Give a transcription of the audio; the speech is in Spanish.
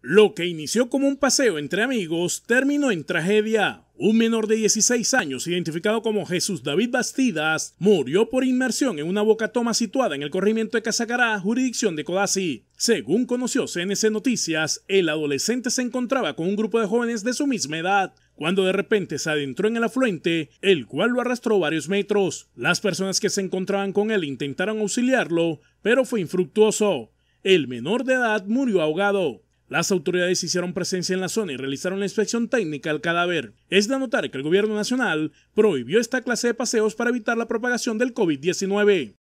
Lo que inició como un paseo entre amigos terminó en tragedia. Un menor de 16 años, identificado como Jesús David Bastidas, murió por inmersión en una boca toma situada en el corrimiento de Casacará, jurisdicción de Codazzi. Según conoció CNC Noticias, el adolescente se encontraba con un grupo de jóvenes de su misma edad, cuando de repente se adentró en el afluente, el cual lo arrastró varios metros. Las personas que se encontraban con él intentaron auxiliarlo, pero fue infructuoso. El menor de edad murió ahogado. Las autoridades hicieron presencia en la zona y realizaron la inspección técnica al cadáver. Es de notar que el gobierno nacional prohibió esta clase de paseos para evitar la propagación del COVID-19.